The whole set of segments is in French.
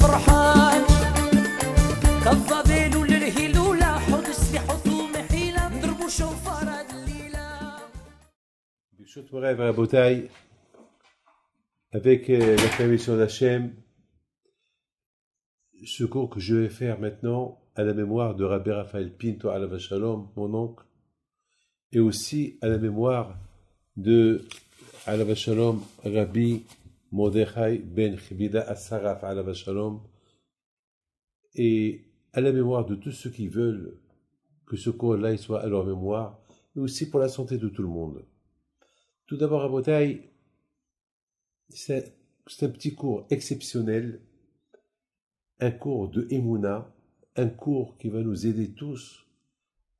فرحان كفى بيلو للهيلولة Avec euh, la permission d'Hachem, ce cours que je vais faire maintenant à la mémoire de Rabbi Raphaël Pinto Alava Shalom, mon oncle, et aussi à la mémoire de Alava Shalom Rabbi ben et à la mémoire de tous ceux qui veulent que ce cours là soit à leur mémoire, mais aussi pour la santé de tout le monde. Tout d'abord, à Botaï, c'est un petit cours exceptionnel, un cours de Emouna, un cours qui va nous aider tous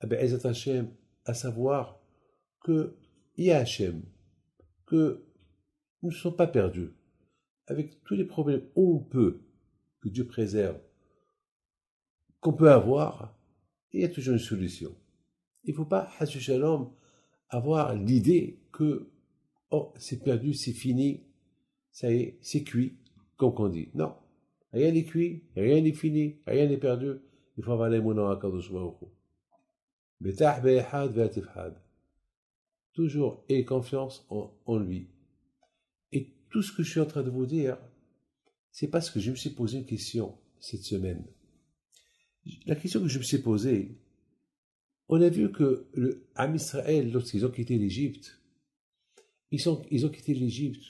à eh ben, à savoir que y a Hachem, que nous ne sommes pas perdus, avec tous les problèmes peut, que Dieu préserve, qu'on peut avoir, il y a toujours une solution. Il ne faut pas, à ce l'homme, avoir l'idée que, oh, c'est perdu, c'est fini, ça y est, c'est cuit, comme on dit. Non. Rien n'est cuit, rien n'est fini, rien n'est perdu. Il faut avoir de à Toujours et confiance en lui tout ce que je suis en train de vous dire, c'est parce que je me suis posé une question cette semaine. La question que je me suis posée, on a vu que le Israël, lorsqu'ils ont quitté l'Égypte, ils, ont, ils ont quitté l'Égypte,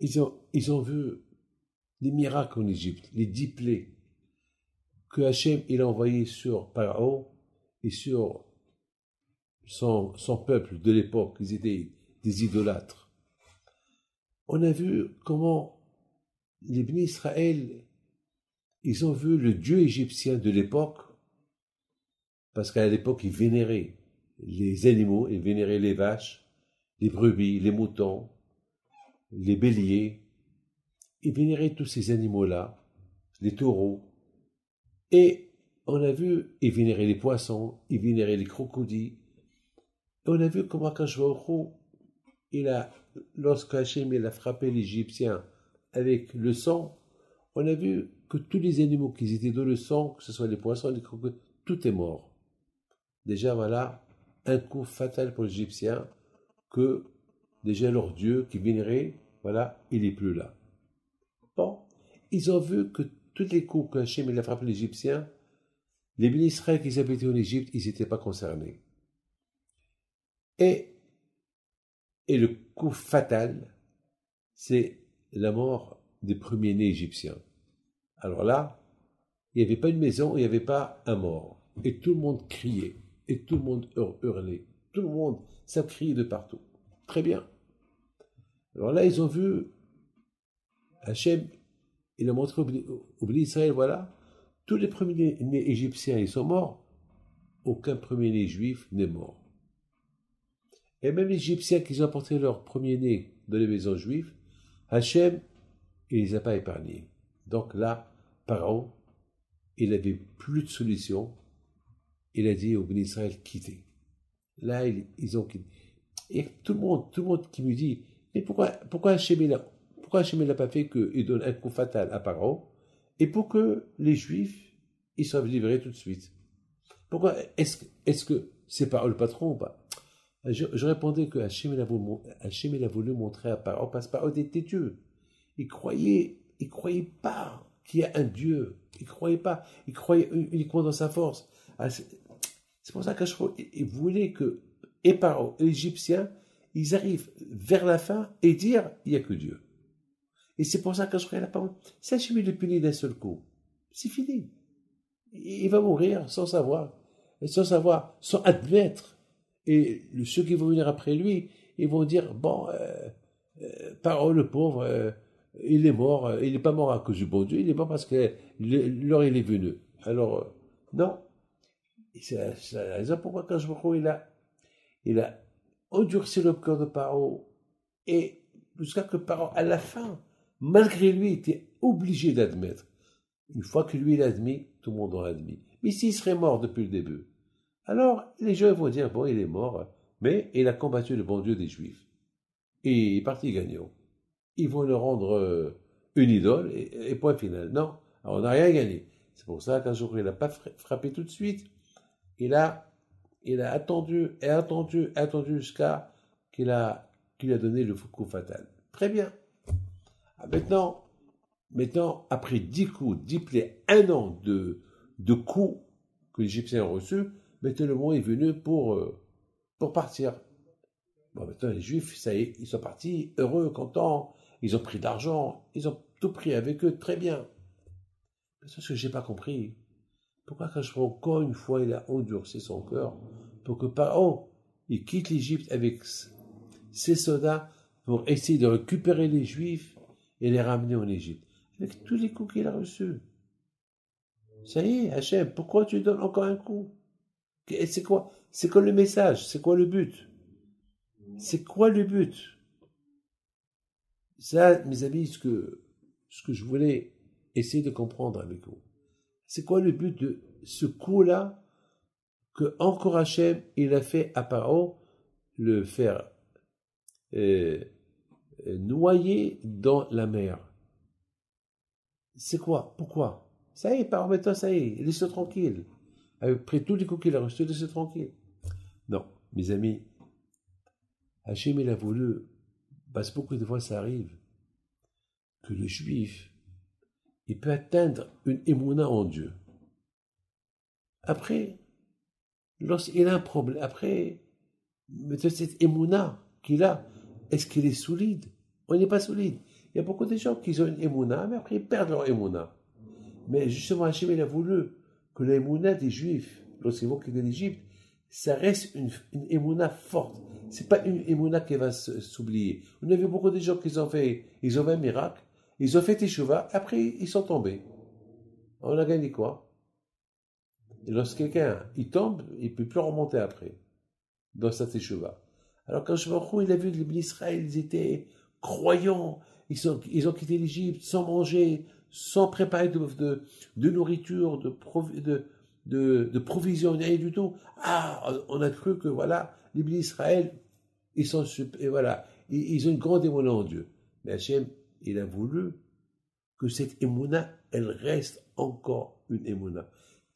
ils ont, ils ont vu les miracles en Égypte, les dix plaies que Hachem il a envoyées sur Pharaon et sur son, son peuple de l'époque. Ils étaient des idolâtres. On a vu comment les bénis Israël, ils ont vu le dieu égyptien de l'époque, parce qu'à l'époque, ils vénéraient les animaux, ils vénéraient les vaches, les brebis, les moutons, les béliers. Ils vénéraient tous ces animaux-là, les taureaux. Et on a vu, ils vénéraient les poissons, ils vénéraient les crocodiles. Et on a vu comment quand Kachvaourou, il a lorsque Hachem a frappé l'Égyptien avec le sang, on a vu que tous les animaux qui étaient dans le sang, que ce soit les poissons, les crocodiles, tout est mort. Déjà, voilà un coup fatal pour l'Égyptien que déjà leur dieu qui vénérait, voilà, il n'est plus là. Bon, ils ont vu que tous les coups qu'Hachem a frappé l'Égyptien, les ministres qui habitaient en Égypte, ils n'étaient pas concernés. Et et le coup fatal, c'est la mort des premiers-nés égyptiens. Alors là, il n'y avait pas une maison, il n'y avait pas un mort. Et tout le monde criait, et tout le monde hurlait, tout le monde, ça criait de partout. Très bien. Alors là, ils ont vu Hachem, il a montré au Béni Israël, voilà, tous les premiers-nés égyptiens, ils sont morts. Aucun premier-né juif n'est mort et même les Égyptiens qui ont porté leur premier-né dans les maisons juives, Hachem, il les a pas épargnés. Donc là, Pharaon, il n'avait plus de solution. Il a dit au béni Israël, quittez. Là, ils, ont quitté. Et tout le monde, tout le monde qui me dit, mais pourquoi, pourquoi Hachem, pourquoi Hachem n'a pas fait qu'il donne un coup fatal à Pharaon et pour que les Juifs, ils soient livrés tout de suite Pourquoi Est-ce est -ce que c'est pas le patron ou pas je, répondais que a voulu, montrer à Paro parce que Paro Dieu. Il croyait, il croyait pas qu'il y a un Dieu. Il croyait pas. Il croyait uniquement dans sa force. Ah, c'est pour ça qu'Hachim voulait que et Paro et l'Égyptien, ils arrivent vers la fin et dire il n'y a que Dieu. Et c'est pour ça que je a pas. Si Hachim le punit d'un seul coup, c'est fini. Il va mourir sans savoir, sans savoir, sans admettre et ceux qui vont venir après lui, ils vont dire, bon, euh, euh, Paro le pauvre, euh, il est mort, il n'est pas mort à cause du bon Dieu, il est mort parce que l'heure il est venu. Alors, non. C'est la raison pourquoi quand je il a, il a endurci le cœur de Paro. Et jusqu'à que Paro, à la fin, malgré lui, était obligé d'admettre. Une fois que lui l'a admis, tout le monde l'a admis. Mais s'il serait mort depuis le début, alors les Juifs vont dire, bon, il est mort, mais il a combattu le bon Dieu des Juifs. Et il est parti gagnant. Ils vont le rendre euh, une idole et, point final. Non, on n'a rien gagné. C'est pour ça qu'un jour, il n'a pas frappé tout de suite. Il a, il a attendu et attendu et attendu jusqu'à qu'il a, qu'il a donné le coup fatal. Très bien. Ah, maintenant, maintenant, après dix coups, dix plaies, un an de, de coups que l'Égyptien a reçus, mais moment est venu pour, euh, pour partir. Bon, maintenant, les Juifs, ça y est, ils sont partis, heureux, contents, ils ont pris de l'argent, ils ont tout pris avec eux, très bien. Mais ce que je n'ai pas compris. Pourquoi je crois encore une fois, il a endurci son cœur pour que oh, il quitte l'Égypte avec ses soldats pour essayer de récupérer les Juifs et les ramener en Égypte, avec tous les coups qu'il a reçus. Ça y est, Hachem, pourquoi tu donnes encore un coup c'est quoi C'est quoi le message C'est quoi le but C'est quoi le but Ça, mes amis, ce que, ce que je voulais essayer de comprendre avec vous, c'est quoi le but de ce coup-là que encore Hachem, il a fait à Paro le faire euh, noyer dans la mer C'est quoi Pourquoi Ça y est, Paro, mets-toi, ça y est, laisse-toi tranquille. Après, tous les coups qu'il a reçus, se tranquille. Non, mes amis, Hachem, il a voulu, parce que beaucoup de fois ça arrive, que le juif, il peut atteindre une émouna en Dieu. Après, lorsqu'il a un problème, après, cette émouna qu'il a, est-ce qu'il est solide On n'est pas solide. Il y a beaucoup de gens qui ont une émouna, mais après ils perdent leur émouna. Mais justement, Hachem, a voulu que l'émouna des Juifs, lorsqu'ils vont quitter l'Égypte, ça reste une, une émouna forte. n'est pas une émouna qui va s'oublier. On a vu beaucoup de gens qui ont fait, ils ont fait un miracle, ils ont fait écheva après ils sont tombés. On a gagné quoi Et lorsque quelqu'un, il tombe, il peut plus remonter après, dans sa écheva. Alors quand je me il a vu que les Israël, ils étaient croyants, ils, ils ont quitté l'Égypte sans manger, sans préparer de, nourriture, de, de, de, provisions, rien du tout. Ah, on a cru que voilà, les d'Israël, ils sont voilà, ils, ont une grande émouna en Dieu. Mais Hachem, il a voulu que cette émouna, elle reste encore une émouna.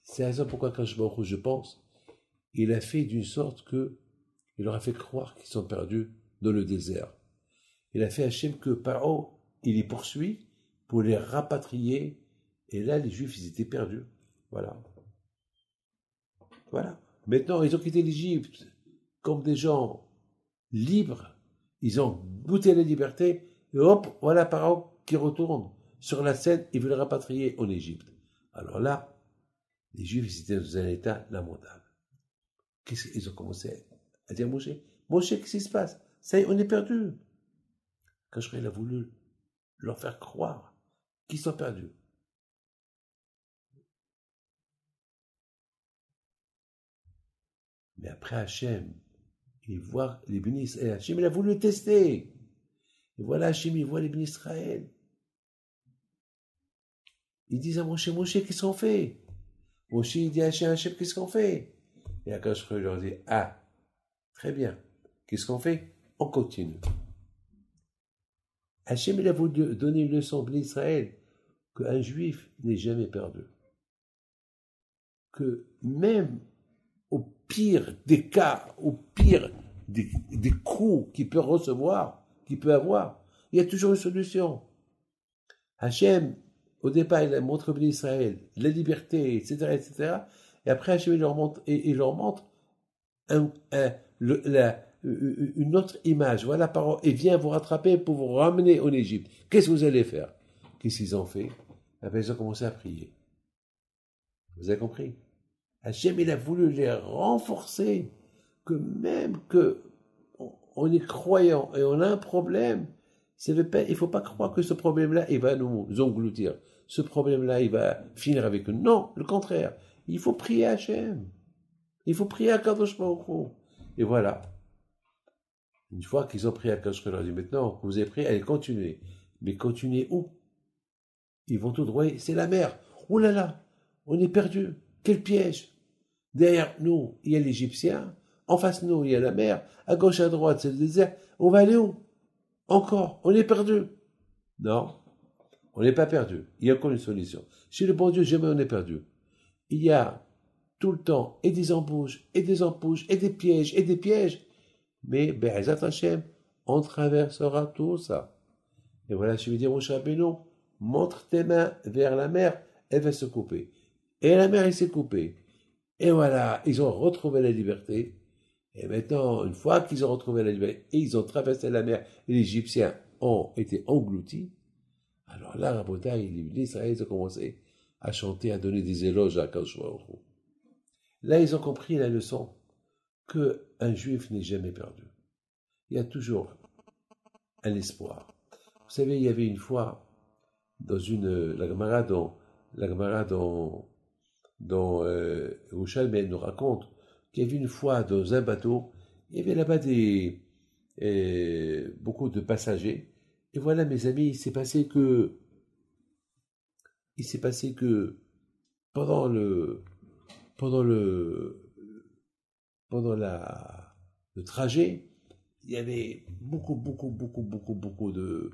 C'est la raison pourquoi quand je m'en je pense, il a fait d'une sorte que il leur a fait croire qu'ils sont perdus dans le désert. Il a fait Hachem que Paro, il les poursuit, pour les rapatrier. Et là, les Juifs, ils étaient perdus. Voilà. Voilà. Maintenant, ils ont quitté l'Égypte comme des gens libres. Ils ont goûté la liberté. Et hop, voilà paro qui retourne sur la scène et veut rapatrier en Égypte. Alors là, les Juifs étaient dans un état lamentable. Qu'est-ce qu'ils ont commencé à dire à Moshe Moshe, qu'est-ce qui se passe Ça est, on est perdu. Quand qu'il a voulu leur faire croire qui sont perdus. Mais après Hachem, il voit les bénis et Hachem, il a voulu tester. Et voilà Hachem, il voit les bénis Israël. Ils disent à Moshe, Moshe, qu'est-ce qu'on fait Moshe, il dit à Hachem, Hachem, qu'est-ce qu'on fait Et à je leur dit, ah, très bien, qu'est-ce qu'on fait On continue. Hachem, il a voulu donner une leçon bénis Israël qu'un juif n'est jamais perdu. Que même au pire des cas, au pire des, coups qu'il peut recevoir, qu'il peut avoir, il y a toujours une solution. Hachem, au départ, il montre au Israël la liberté, etc., etc. Et après, Hachem, il leur montre, montre une autre image. Voilà, parole, et vient vous rattraper pour vous ramener en Égypte. Qu'est-ce que vous allez faire Qu'est-ce qu'ils ont fait ils ont commencé à prier. Vous avez compris Hachem, il a voulu les renforcer, que même que on est croyant et on a un problème, il ne faut pas croire que ce problème-là, il va nous engloutir. Ce problème-là, il va finir avec nous. Non, le contraire. Il faut prier Hachem. Il faut prier à Kadosh Baruch Et voilà. Une fois qu'ils ont prié à Kadosh ont dit maintenant vous avez prié, allez, continuez. Mais continuez où ils vont tout droit, c'est la mer. Oh là là, on est perdu. Quel piège. Derrière nous, il y a l'Égyptien. En face de nous, il y a la mer. À gauche, à droite, c'est le désert. On va aller où Encore, on est perdu. Non, on n'est pas perdu. Il y a encore une solution. Chez le bon Dieu, jamais on n'est perdu. Il y a tout le temps et des embouches, et des embouches, et des pièges, et des pièges. Mais Be'ezat Hashem, on traversera tout ça. Et voilà, je vais dire mon chapitre montre tes mains vers la mer, elle va se couper. Et la mer, elle s'est coupée. Et voilà, ils ont retrouvé la liberté. Et maintenant, une fois qu'ils ont retrouvé la liberté et ils ont traversé la mer, les Égyptiens ont été engloutis. Alors là, Rabotai, l'Israël ont commencé à chanter, à donner des éloges à Kachoua. Là, ils ont compris la leçon que un juif n'est jamais perdu. Il y a toujours un espoir. Vous savez, il y avait une fois dans une euh, la camarade dans la Gemara dans dans euh, elle nous raconte qu'il y avait une fois dans un bateau, il y avait là-bas des euh, beaucoup de passagers. Et voilà, mes amis, il s'est passé que il s'est passé que pendant le pendant le pendant la le trajet, il y avait beaucoup beaucoup beaucoup beaucoup beaucoup de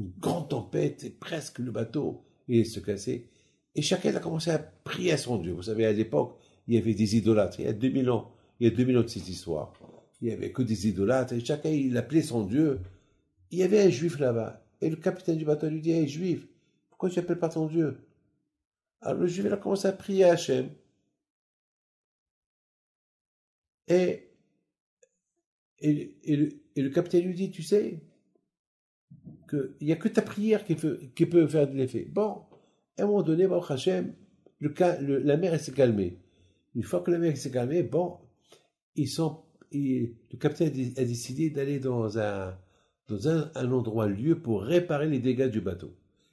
une grande tempête et presque le bateau est se casser. Et chacun a commencé à prier à son Dieu. Vous savez, à l'époque, il y avait des idolâtres. Il y a 2000 ans, il y a 2000 ans de cette histoire. Il n'y avait que des idolâtres et chacun, il appelait son Dieu. Il y avait un juif là-bas. Et le capitaine du bateau lui dit, hey, juif, pourquoi tu n'appelles pas ton Dieu Alors le juif, il a commencé à prier à Et, et, et le capitaine lui dit, tu sais, il n'y a que ta prière qui peut, faire de l'effet. Bon, à un moment donné, la mer s'est calmée. Une fois que la mer s'est calmée, bon, le capitaine a décidé d'aller dans, un, dans un, endroit, lieu pour réparer les dégâts du bateau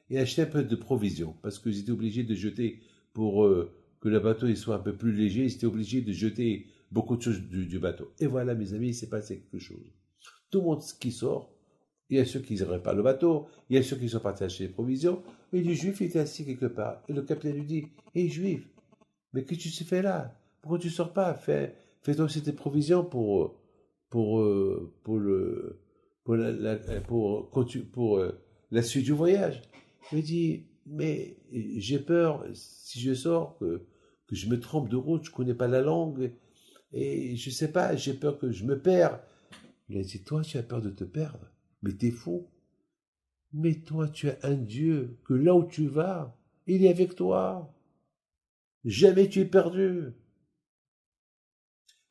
et acheter un peu de provisions parce que j'étais obligé de jeter pour euh, que le bateau soit un peu plus léger, ils obligé de jeter beaucoup de choses du, du bateau. Et voilà, mes amis, il s'est passé quelque chose. Tout le monde qui sort, il y a ceux qui n'auraient pas le bateau, il y a ceux qui sont partis acheter les provisions. Et du juif était assis quelque part. Et le capitaine lui dit Hé juif, mais qu'est-ce que tu fais là Pourquoi tu sors pas Fais, fais aussi tes provisions pour, pour, euh, pour, le, pour, la, pour, euh, la suite du voyage. Il dit Mais j'ai peur, si je sors, que, je me trompe de route, je ne connais pas la langue, et je ne sais pas, j'ai peur que je me perds. Il a dit Toi, tu as peur de te perdre mais t'es fou. Mais toi, tu as un Dieu que là où tu vas, il est avec toi. Jamais tu es perdu.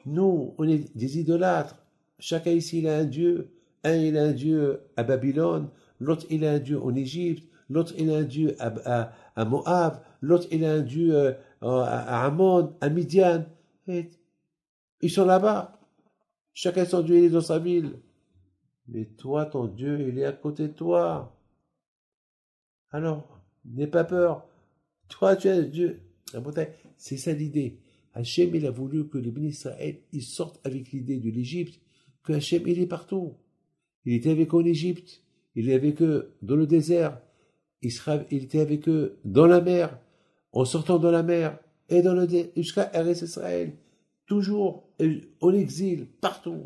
Nous, on est des idolâtres. Chacun ici, il a un Dieu. Un, il a un Dieu à Babylone. L'autre, il a un Dieu en Égypte. L'autre, il a un Dieu à, Moab. L'autre, il a un Dieu euh, à, Ammon, à Midian. Et ils sont là-bas. Chacun son Dieu, est dans sa ville. Mais toi, ton Dieu, il est à côté de toi. Alors, n'aie pas peur. Toi, tu es Dieu. c'est ça l'idée. Hachem, il a voulu que les bénis Israël, ils sortent avec l'idée de l'Égypte, que Hachem, il est partout. Il était avec eux en Égypte. Il est avec eux dans le désert. Il, était avec eux dans la mer, en sortant dans la mer, et dans le jusqu'à RS Israël. Toujours euh, en exil, partout.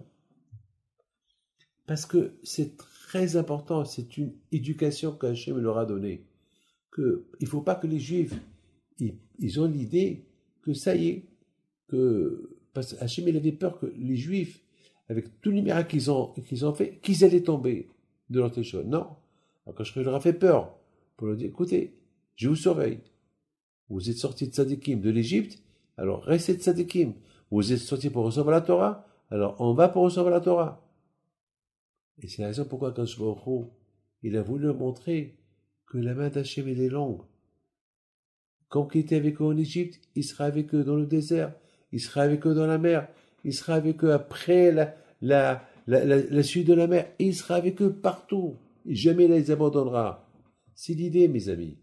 Parce que c'est très important, c'est une éducation qu'Hachem leur a donnée. Que, il ne faut pas que les Juifs, ils, ont l'idée que ça y est, que, parce qu'Hachem, il avait peur que les Juifs, avec tous les miracles qu'ils ont, qu'ils ont fait, qu'ils allaient tomber de leur Non. Alors, je leur a fait peur, pour leur dire, écoutez, je vous surveille. Vous êtes sortis de Sadikim, de l'Égypte, alors restez de Sadikim. Vous êtes sortis pour recevoir la Torah, alors on va pour recevoir la Torah. Et c'est la raison pourquoi quand il a voulu montrer que la main d'Hachem est longue. Quand il était avec eux en Égypte, il sera avec eux dans le désert, il sera avec eux dans la mer, il sera avec eux après la, la, la, suite de la mer, il sera avec eux partout. il jamais les abandonnera. C'est l'idée, mes amis,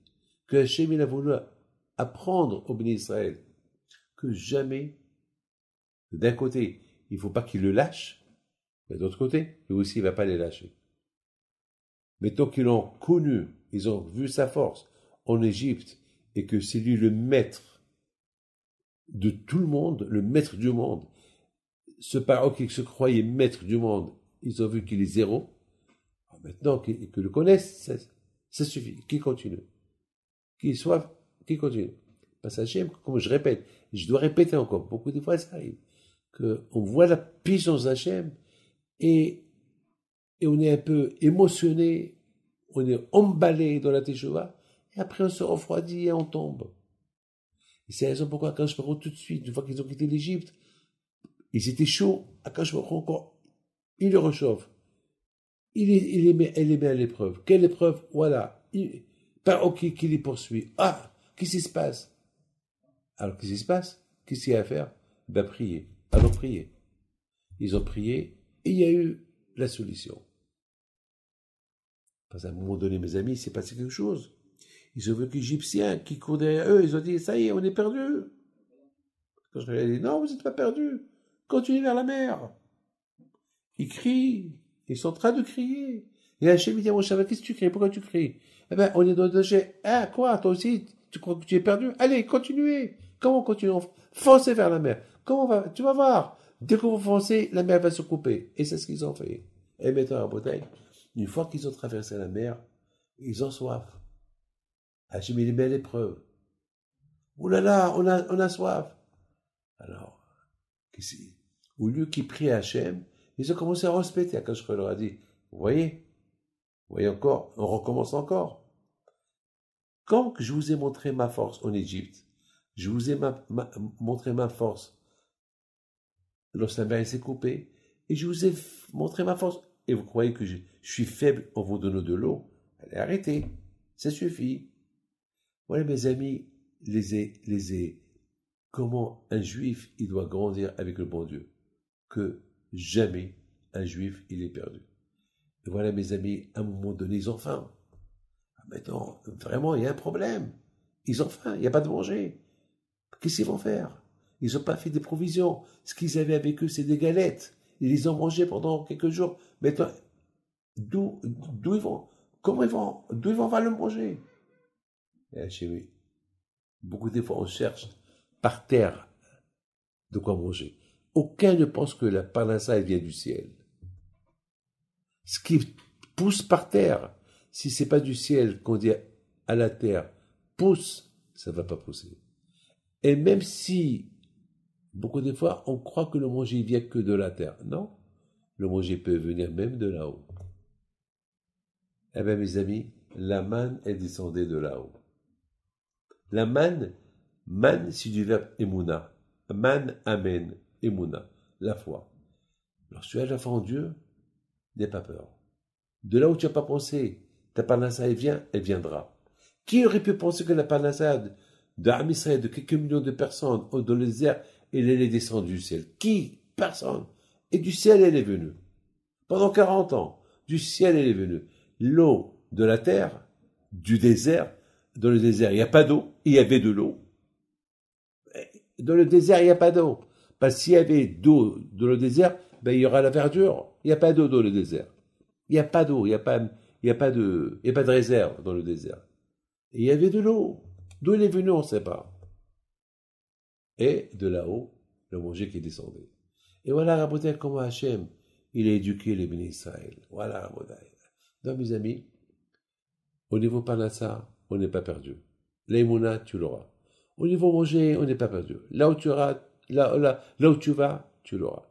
que Hachem a voulu apprendre au béni Israël que jamais, d'un côté, il ne faut pas qu'il le lâche, mais d'autre côté, lui aussi, il ne va pas les lâcher. Mais tant qu'ils l'ont connu, ils ont vu sa force en Égypte, et que c'est lui le maître de tout le monde, le maître du monde, ce paro qui se croyait maître du monde, ils ont vu qu'il est zéro. Ah, maintenant qu'ils le connaissent, ça, suffit. Qui continue Qui soit qui continue Parce comme je répète, je dois répéter encore, beaucoup de fois ça arrive, qu'on voit la puissance d'Hachem, et, on est un peu émotionné, on est emballé dans la Teshuvah, et après on se refroidit et on tombe. c'est la raison pourquoi Akash Baruch tout de suite, une fois qu'ils ont quitté l'Égypte, ils étaient chauds, Akash Baruch encore, il le réchauffe. Il, il, les il les met à l'épreuve. Quelle épreuve Voilà. Il, OK qui les poursuit. Ah Qu'est-ce qui se passe Alors, qu'est-ce qui se passe Qu'est-ce qu'il y a à faire Ben, prier. Alors, prier. Ils ont prié, et il y a eu la solution. À un moment donné, mes amis, il s'est passé quelque chose. Ils ont vu qu'Égyptiens qui courent derrière eux, ils ont dit, ça y est, on est perdu. Quand je leur ai dit, non, vous n'êtes pas perdus. Continuez vers la mer. Ils crient. Ils sont en train de crier. Et la dit à mon qu'est-ce que tu cries Pourquoi tu cries Eh bien, on est dans le danger. Ah, quoi, toi aussi, tu crois que tu es perdu Allez, continuez. Comment continue Foncez vers la mer. Comment on va Tu vas voir. Dès que vous foncez, la mer va se couper. Et c'est ce qu'ils ont fait. Et maintenant, en bouteille, une fois qu'ils ont traversé la mer, ils ont soif. Hachem, ah, il met les belles épreuves. Oh là là, on a, on a soif. Alors, au lieu qu'ils prient Hachem, ils ont commencé à respecter. Quand je leur ai dit, voyez, voyez encore, on recommence encore. Quand je vous ai montré ma force en Égypte, je vous ai montré ma force l'ossamer s'est coupé, et je vous ai montré ma force. Et vous croyez que je, suis faible en vous donnant de l'eau Allez, arrêtez. Ça suffit. Voilà, mes amis, les, les, comment un juif, il doit grandir avec le bon Dieu. Que jamais un juif, il est perdu. voilà, mes amis, à un moment donné, ils ont faim. Ah, Maintenant, vraiment, il y a un problème. Ils ont faim, il n'y a pas de manger. Qu'est-ce qu'ils vont faire ils n'ont pas fait des provisions. Ce qu'ils avaient avec eux, c'est des galettes. Ils les ont mangées pendant quelques jours. Mais d'où, d'où ils vont Comment ils vont D'où ils vont va le manger Et eh, chez lui, Beaucoup des fois, on cherche par terre de quoi manger. Aucun ne pense que la parnassa vient du ciel. Ce qui pousse par terre, si c'est pas du ciel qu'on dit à la terre, pousse, ça va pas pousser. Et même si Beaucoup de fois, on croit que le manger vient que de la terre. Non, le manger peut venir même de là-haut. Eh bien, mes amis, la manne est descendue de là-haut. La manne, manne, c'est du verbe emuna. Man, amen, emuna, la foi. Lorsque tu as la foi en Dieu, n'aie pas peur. De là où tu n'as pas pensé, ta parnassa, vient, elle viendra. Qui aurait pu penser que la de Amisraël, de quelques millions de personnes, dans les airs, et elle est descendue du ciel. Qui Personne. Et du ciel, elle est venue. Pendant 40 ans, du ciel, elle est venue. L'eau de la terre, du désert, dans le désert, il n'y a pas d'eau, il y avait de l'eau. Dans le désert, il n'y a pas d'eau. Parce s'il y avait d'eau dans le désert, ben, il y aura la verdure. Il n'y a pas d'eau dans le désert. Il n'y a pas d'eau, il n'y a, pas, a, pas de, pas de réserve dans le désert. il y avait de l'eau. D'où elle est venue, on ne sait pas et de là-haut, le manger qui descendait. Et voilà, Rabotai, comment Hachem, il a éduqué les ministres Israël. Voilà, Rabotai. Donc, mes amis, au niveau Panassa, on n'est pas perdu. Laimuna tu l'auras. Au niveau manger, on n'est pas perdu. Là où tu, là, là, là où tu vas, tu l'auras.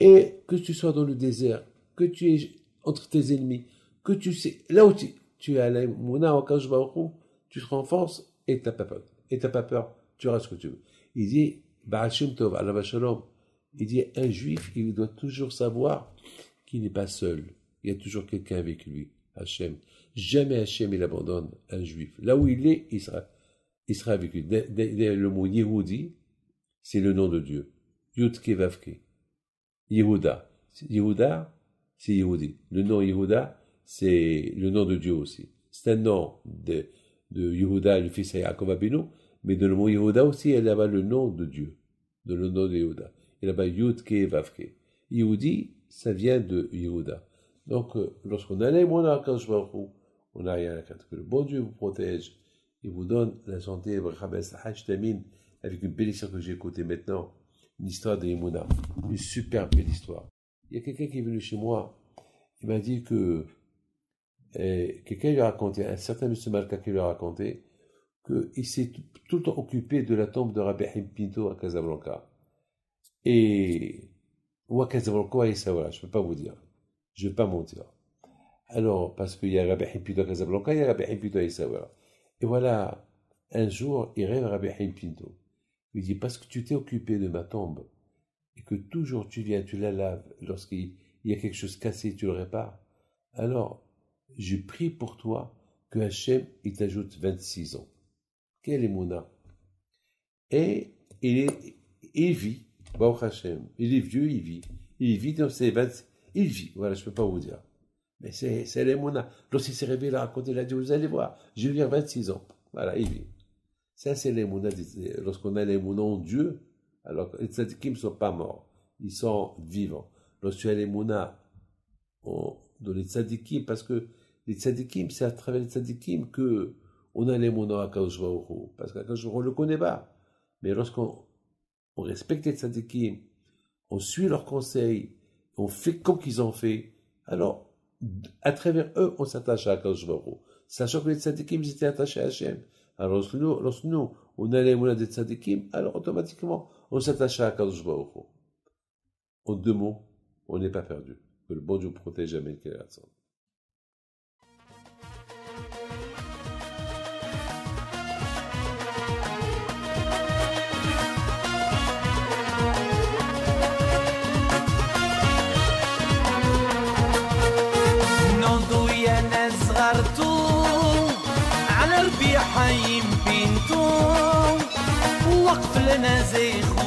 Et que tu sois dans le désert, que tu es entre tes ennemis, que tu sais, là où tu, tu es à au en tu te renforces et tu n'as pas peur. Et tu pas peur, tu auras ce que tu veux. Il dit, il dit, un juif, il doit toujours savoir qu'il n'est pas seul. Il y a toujours quelqu'un avec lui, Hachem. Jamais Hachem, il abandonne un juif. Là où il est, il sera, il sera avec lui. Le mot Yehudi, c'est le nom de Dieu. Yudke Vavke. Yehuda. Yehuda, c'est Yehudi. Le nom Yehuda, c'est le nom de Dieu aussi. C'est un nom de, de Yehuda, le fils de Yaakov mais dans le mot Yehuda aussi, il y a le nom de Dieu, dans le nom de Yehuda. Il y a Yud Ke Vavke. Yehudi, ça vient de Yehuda. Donc, euh, lorsqu'on a les on n'a rien à craindre. Que le bon Dieu vous protège. Il vous donne la santé. avec une belle histoire que j'ai écoutée maintenant. Une histoire de Une super belle histoire. Il y a quelqu'un qui est venu chez moi. Il m'a dit que euh, quelqu'un lui a raconté, un certain monsieur Malka qui lui a raconté, il s'est tout le temps occupé de la tombe de Rabbi Pinto à Casablanca. Et, ou à Casablanca et voilà je ne peux pas vous dire. Je ne vais pas mentir. Alors, parce qu'il y a Rabbi Pinto à Casablanca, il y a Rabbi Pinto à Essaouira. Et voilà, un jour, il rêve à Rabbi Pinto. Il dit, parce que tu t'es occupé de ma tombe, et que toujours tu viens, tu la laves, lorsqu'il y a quelque chose cassé, tu le répares, alors, je prie pour toi que Hachem, il t'ajoute 26 ans. Quelle émouna Et il, est, il vit, Baruch Hashem, il est vieux, il vit. Il vit dans ses 20... Il vit, voilà, je ne peux pas vous dire. Mais c'est, c'est l'émouna. Lorsqu'il s'est réveillé, il a raconté, il a dit, vous allez voir, je 26 ans. Voilà, il vit. Ça, c'est l'émouna. Lorsqu'on a l'émouna en Dieu, alors les tzadikim ne sont pas morts, ils sont vivants. Lorsque tu as l'émouna dans les tzadikim, parce que les tzadikim, c'est à travers les tzadikim que on a les mouna à parce qu'Akaoshvaouchou, on le connaît pas. Mais lorsqu'on respecte les tzadikim, on suit leurs conseils, on fait comme qu'ils ont fait, alors, à travers eux, on s'attache à Akaoshvaouchou. Sachant que les tzadikim, ils étaient attachés à Hachem. Alors, lorsque nous, nous on a les mouna des tzadikim, alors automatiquement, on s'attache à Akaoshvaouchou. En deux mots, on n'est pas perdu. Que le bon Dieu protège les Keratson. ونزيخ